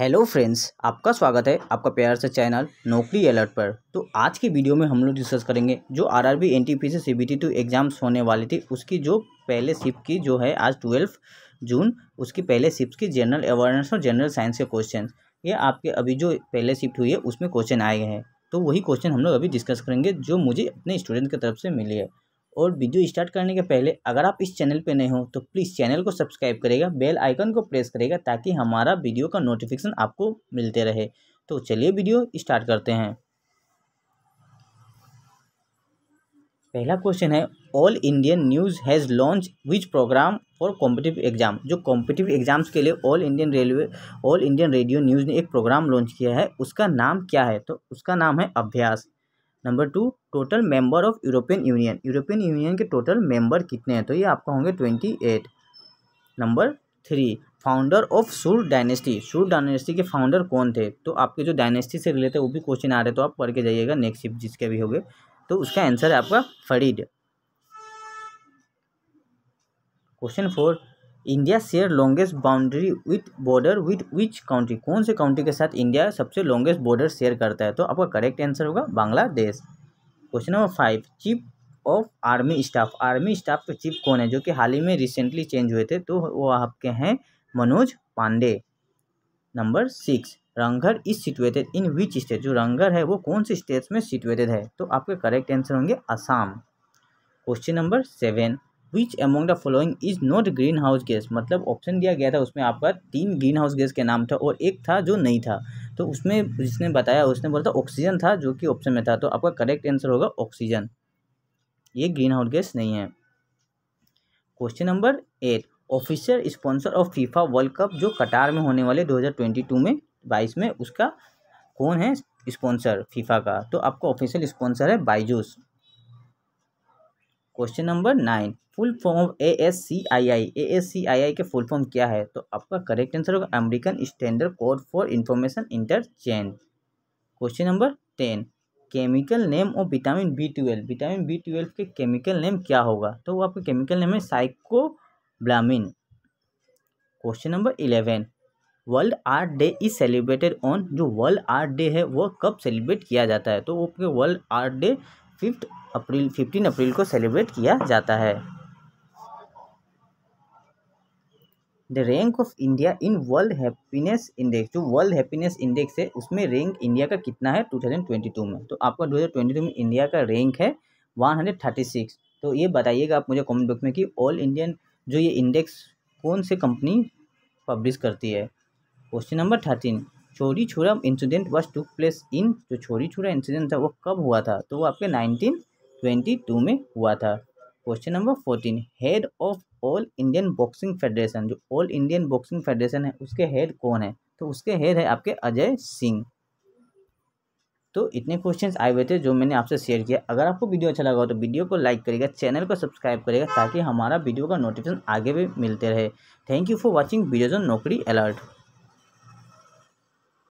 hello friends आपका स्वागत है आपका प्यार से चैनल नौकरी अलर्ट पर तो आज की वीडियो में हम लोग डिस्कस करेंगे जो आरआरबी एनटीपीसी से सीबीटी टू एग्ज़ाम्स होने वाली थी उसकी जो पहले शिफ्ट की जो है आज ट्वेल्व जून उसकी पहले शिफ्ट की जनरल अवेयरनेस और जनरल साइंस के क्वेश्चन ये आपके अभी जो पहले शिफ्ट हुई है उसमें क्वेश्चन आए हैं तो वही क्वेश्चन हम लोग अभी डिस्कस करेंगे जो मुझे अपने स्टूडेंट की तरफ से मिली है और वीडियो स्टार्ट करने के पहले अगर आप इस चैनल पर नए हो तो प्लीज़ चैनल को सब्सक्राइब करेगा बेल आइकन को प्रेस करेगा ताकि हमारा वीडियो का नोटिफिकेशन आपको मिलते रहे तो चलिए वीडियो स्टार्ट करते हैं पहला क्वेश्चन है all Indian news has launch which program for competitive exam जो कॉम्पिटिव एग्जाम्स के लिए all Indian railway all Indian radio news ने एक प्रोग्राम लॉन्च किया है उसका नाम क्या है तो उसका नाम है Abhyas number two total member of European Union European Union के टोटल मेंबर कितने हैं तो ये आपका होंगे twenty eight number three founder of Sur dynasty Sur dynasty के फाउंडर कौन थे तो आपके जो डायनेस्टी से रिलेटेड वो भी क्वेश्चन आ रहे तो आप पढ़ के जाइएगा नेक्स्ट शिफ्ट जिसके भी होंगे तो उसका आंसर है आपका Farid question four India share longest boundary with border with which country कौन से काउंट्री के साथ इंडिया सबसे लॉन्गेस्ट बॉर्डर शेयर करता है तो आपका करेक्ट आंसर होगा Bangladesh question number five chief of army staff army staff के चीफ कौन है जो कि हाल ही में रिसेंटली चेंज हुए थे तो वो आपके हैं Manoj Pandey number six Rang Ghar is situated in which state जो रंगर है वो कौन से स्टेट्स में सिचुएटेड है तो आपके करेक्ट आंसर होंगे Assam question number seven which among the following is not green house gas मतलब ऑप्शन दिया गया था उसमें आपका तीन ग्रीन हाउस गैस के नाम था और एक था जो नहीं था तो उसमें जिसने बताया उसने बोला था ऑक्सीजन था जो कि ऑप्शन में था तो आपका करेक्ट आंसर होगा ऑक्सीजन ये ग्रीन हाउस गैस नहीं है question number eight official sponsor of FIFA world cup जो कटार में होने वाले 2022 में बाईस में उसका कौन है स्पॉन्सर फीफा का तो आपका ऑफिशियल स्पॉन्सर है Byju's question number nine full form of A S C I I A S C I I के फुल फॉर्म क्या है तो आपका करेक्ट आंसर होगा American standard code for information interchange question number ten chemical name of vitamin B twelve vitamin B twelve के chemical name क्या होगा तो वो आपका केमिकल नेम है cyanocobalamin question number eleven world art day is celebrated on जो world art day है वो कब सेलिब्रेट किया जाता है तो वो world art day fifth April fifteen April को सेलिब्रेट किया जाता है the rank of India in world happiness index जो वर्ल्ड हैप्पीनेस इंडेक्स है उसमें रैंक इंडिया का कितना है 2022 में तो आपका 2022 में इंडिया का रैंक है 136 तो ये बताइएगा आप मुझे कमेंट बॉक्स में कि ऑल इंडियन जो ये इंडेक्स कौन से कंपनी पब्लिश करती है question number thirteen Chauri Chaura incident was took place in जो चोरी छुरा इंसिडेंट था वो कब हुआ था तो वो आपके नाइनटीन ट्वेंटी टू में हुआ था question number fourteen head of all Indian boxing federation जो ऑल इंडियन बॉक्सिंग फेडरेशन है उसके हेड कौन है तो उसके हेड है आपके अजय सिंह तो इतने क्वेश्चन आए हुए थे जो मैंने आपसे शेयर किया अगर आपको वीडियो अच्छा लगा हो तो वीडियो को लाइक करेगा चैनल को सब्सक्राइब करेगा ताकि हमारा वीडियो का नोटिफिकेशन आगे भी मिलते रहे thank you for watching videos on Naukri alert